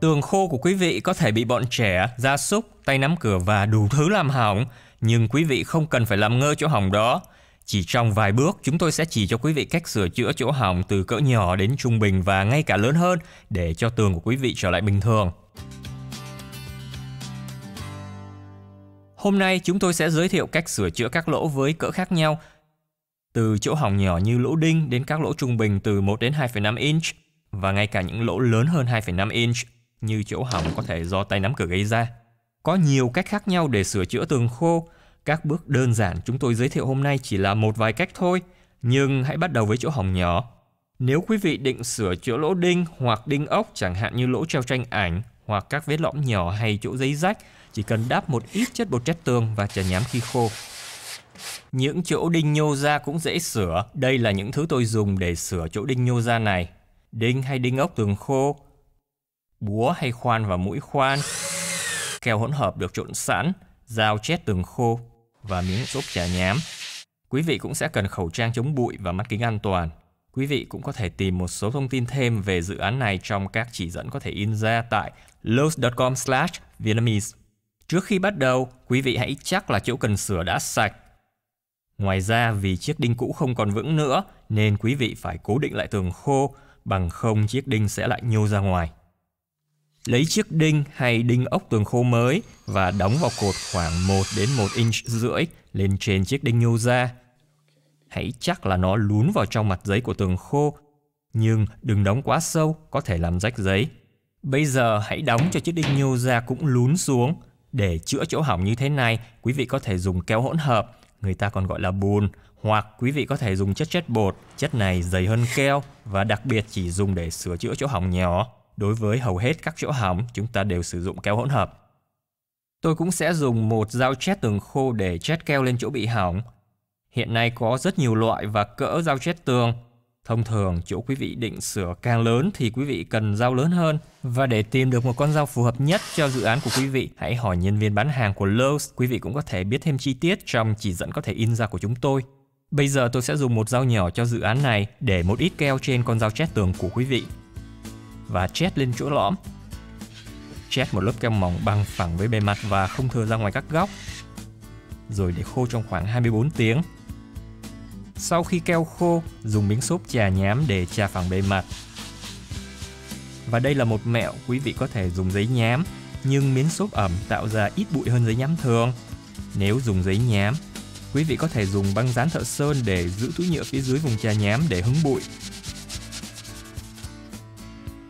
Tường khô của quý vị có thể bị bọn trẻ, gia súc, tay nắm cửa và đủ thứ làm hỏng, nhưng quý vị không cần phải làm ngơ chỗ hỏng đó. Chỉ trong vài bước, chúng tôi sẽ chỉ cho quý vị cách sửa chữa chỗ hỏng từ cỡ nhỏ đến trung bình và ngay cả lớn hơn để cho tường của quý vị trở lại bình thường. Hôm nay chúng tôi sẽ giới thiệu cách sửa chữa các lỗ với cỡ khác nhau, từ chỗ hỏng nhỏ như lỗ đinh đến các lỗ trung bình từ 1 đến 2,5 inch và ngay cả những lỗ lớn hơn 2,5 inch như chỗ hỏng có thể do tay nắm cửa gây ra. Có nhiều cách khác nhau để sửa chữa tường khô. Các bước đơn giản chúng tôi giới thiệu hôm nay chỉ là một vài cách thôi, nhưng hãy bắt đầu với chỗ hỏng nhỏ. Nếu quý vị định sửa chữa lỗ đinh hoặc đinh ốc chẳng hạn như lỗ treo tranh ảnh hoặc các vết lõm nhỏ hay chỗ giấy rách, chỉ cần đắp một ít chất bột chất tường và chà nhám khi khô. Những chỗ đinh nhô ra cũng dễ sửa. Đây là những thứ tôi dùng để sửa chỗ đinh nhô ra này. Đinh hay đinh ốc tường khô búa hay khoan và mũi khoan, keo hỗn hợp được trộn sẵn, dao chét tường khô và miếng xốp trà nhám. Quý vị cũng sẽ cần khẩu trang chống bụi và mắt kính an toàn. Quý vị cũng có thể tìm một số thông tin thêm về dự án này trong các chỉ dẫn có thể in ra tại lowes.com slash Vietnamese. Trước khi bắt đầu, quý vị hãy chắc là chỗ cần sửa đã sạch. Ngoài ra vì chiếc đinh cũ không còn vững nữa nên quý vị phải cố định lại tường khô, bằng không chiếc đinh sẽ lại nhô ra ngoài. Lấy chiếc đinh hay đinh ốc tường khô mới và đóng vào cột khoảng 1 đến 1 inch rưỡi lên trên chiếc đinh nhô ra. Hãy chắc là nó lún vào trong mặt giấy của tường khô, nhưng đừng đóng quá sâu, có thể làm rách giấy. Bây giờ hãy đóng cho chiếc đinh nhô ra cũng lún xuống. Để chữa chỗ hỏng như thế này, quý vị có thể dùng keo hỗn hợp, người ta còn gọi là bùn, hoặc quý vị có thể dùng chất chất bột, chất này dày hơn keo và đặc biệt chỉ dùng để sửa chữa chỗ hỏng nhỏ. Đối với hầu hết các chỗ hỏng, chúng ta đều sử dụng keo hỗn hợp. Tôi cũng sẽ dùng một dao chét tường khô để chét keo lên chỗ bị hỏng. Hiện nay có rất nhiều loại và cỡ dao chét tường. Thông thường, chỗ quý vị định sửa càng lớn thì quý vị cần dao lớn hơn. Và để tìm được một con dao phù hợp nhất cho dự án của quý vị, hãy hỏi nhân viên bán hàng của Lowe's. Quý vị cũng có thể biết thêm chi tiết trong chỉ dẫn có thể in ra của chúng tôi. Bây giờ tôi sẽ dùng một dao nhỏ cho dự án này để một ít keo trên con dao chét tường của quý vị và chét lên chỗ lõm. Chét một lớp keo mỏng bằng phẳng với bề mặt và không thừa ra ngoài các góc. Rồi để khô trong khoảng 24 tiếng. Sau khi keo khô, dùng miếng xốp chà nhám để chà phẳng bề mặt. Và đây là một mẹo quý vị có thể dùng giấy nhám, nhưng miếng xốp ẩm tạo ra ít bụi hơn giấy nhám thường. Nếu dùng giấy nhám, quý vị có thể dùng băng dán thợ sơn để giữ túi nhựa phía dưới vùng chà nhám để hứng bụi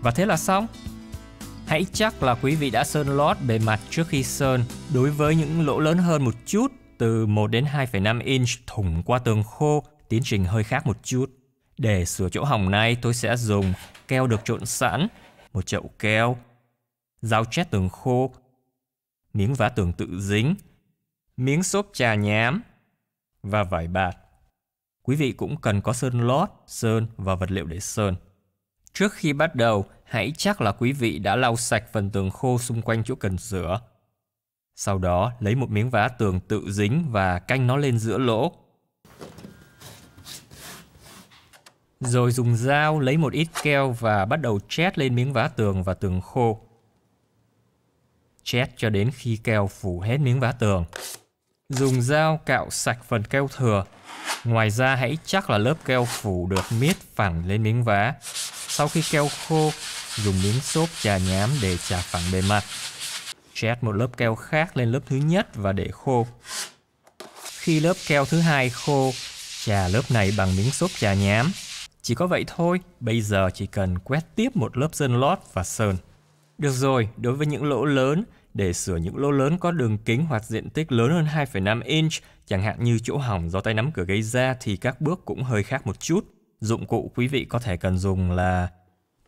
và thế là xong. Hãy chắc là quý vị đã sơn lót bề mặt trước khi sơn đối với những lỗ lớn hơn một chút từ 1 đến 2,5 inch thủng qua tường khô, tiến trình hơi khác một chút. Để sửa chỗ hỏng này tôi sẽ dùng keo được trộn sẵn, một chậu keo, dao chét tường khô, miếng vá tường tự dính, miếng xốp trà nhám và vải bạt. Quý vị cũng cần có sơn lót, sơn và vật liệu để sơn. Trước khi bắt đầu, hãy chắc là quý vị đã lau sạch phần tường khô xung quanh chỗ cần rửa. Sau đó, lấy một miếng vá tường tự dính và canh nó lên giữa lỗ. Rồi dùng dao lấy một ít keo và bắt đầu chét lên miếng vá tường và tường khô. Chét cho đến khi keo phủ hết miếng vá tường. Dùng dao cạo sạch phần keo thừa. Ngoài ra hãy chắc là lớp keo phủ được miết phẳng lên miếng vá sau khi keo khô, dùng miếng xốp trà nhám để trà phẳng bề mặt. Chét một lớp keo khác lên lớp thứ nhất và để khô. Khi lớp keo thứ hai khô, trà lớp này bằng miếng xốp trà nhám. Chỉ có vậy thôi, bây giờ chỉ cần quét tiếp một lớp sơn lót và sơn. Được rồi, đối với những lỗ lớn, để sửa những lỗ lớn có đường kính hoặc diện tích lớn hơn 2,5 inch, chẳng hạn như chỗ hỏng do tay nắm cửa gây ra thì các bước cũng hơi khác một chút. Dụng cụ quý vị có thể cần dùng là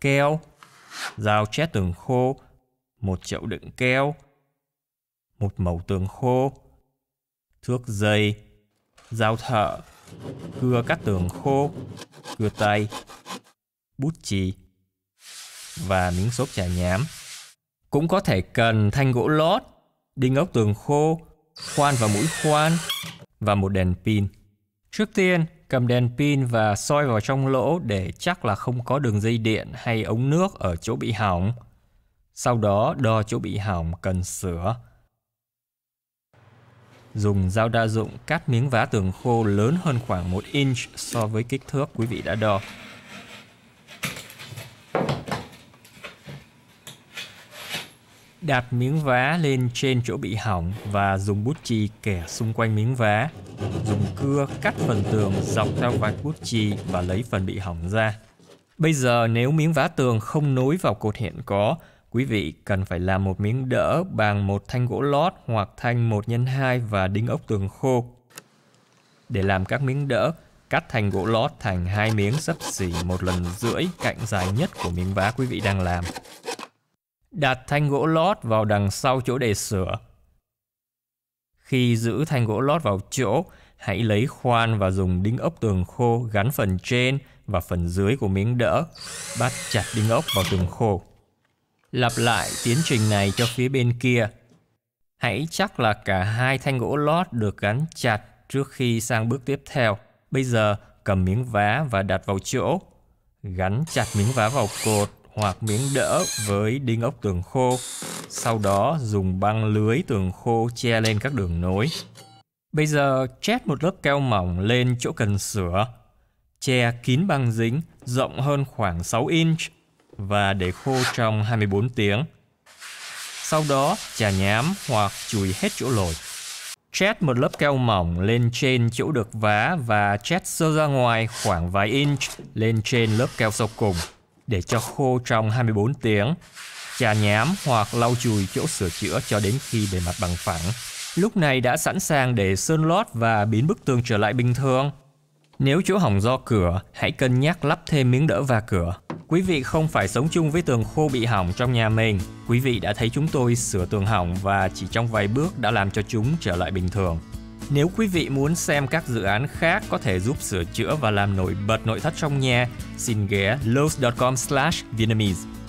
keo, dao chét tường khô, một chậu đựng keo, một mẩu tường khô, thước dây, dao thợ, cưa cắt tường khô, cưa tay, bút chì và miếng xốp trà nhám. Cũng có thể cần thanh gỗ lót, đinh ốc tường khô, khoan và mũi khoan và một đèn pin. Trước tiên, cầm đèn pin và soi vào trong lỗ để chắc là không có đường dây điện hay ống nước ở chỗ bị hỏng. Sau đó đo chỗ bị hỏng cần sửa. Dùng dao đa dụng cắt miếng vá tường khô lớn hơn khoảng 1 inch so với kích thước quý vị đã đo. đặt miếng vá lên trên chỗ bị hỏng và dùng bút chì kẻ xung quanh miếng vá. Dùng cưa cắt phần tường dọc theo vạch bút chì và lấy phần bị hỏng ra. Bây giờ nếu miếng vá tường không nối vào cột hiện có, quý vị cần phải làm một miếng đỡ bằng một thanh gỗ lót hoặc thanh 1 x 2 và đinh ốc tường khô. Để làm các miếng đỡ, cắt thành gỗ lót thành hai miếng sấp xỉ một lần rưỡi cạnh dài nhất của miếng vá quý vị đang làm đặt thanh gỗ lót vào đằng sau chỗ để sửa. Khi giữ thanh gỗ lót vào chỗ, hãy lấy khoan và dùng đinh ốc tường khô gắn phần trên và phần dưới của miếng đỡ, bắt chặt đinh ốc vào tường khô. Lặp lại tiến trình này cho phía bên kia. Hãy chắc là cả hai thanh gỗ lót được gắn chặt trước khi sang bước tiếp theo. Bây giờ cầm miếng vá và đặt vào chỗ. Gắn chặt miếng vá vào cột hoặc miếng đỡ với đinh ốc tường khô, sau đó dùng băng lưới tường khô che lên các đường nối. Bây giờ chét một lớp keo mỏng lên chỗ cần sửa, che kín băng dính rộng hơn khoảng 6 inch và để khô trong 24 tiếng. Sau đó chà nhám hoặc chùi hết chỗ lồi. Chét một lớp keo mỏng lên trên chỗ được vá và chét sơ ra ngoài khoảng vài inch lên trên lớp keo sau cùng để cho khô trong 24 tiếng. Chà nhám hoặc lau chùi chỗ sửa chữa cho đến khi bề mặt bằng phẳng. Lúc này đã sẵn sàng để sơn lót và biến bức tường trở lại bình thường. Nếu chỗ hỏng do cửa, hãy cân nhắc lắp thêm miếng đỡ và cửa. Quý vị không phải sống chung với tường khô bị hỏng trong nhà mình. Quý vị đã thấy chúng tôi sửa tường hỏng và chỉ trong vài bước đã làm cho chúng trở lại bình thường. Nếu quý vị muốn xem các dự án khác có thể giúp sửa chữa và làm nổi bật nội thất trong nhà, xin ghé lowes.com/vietnamese.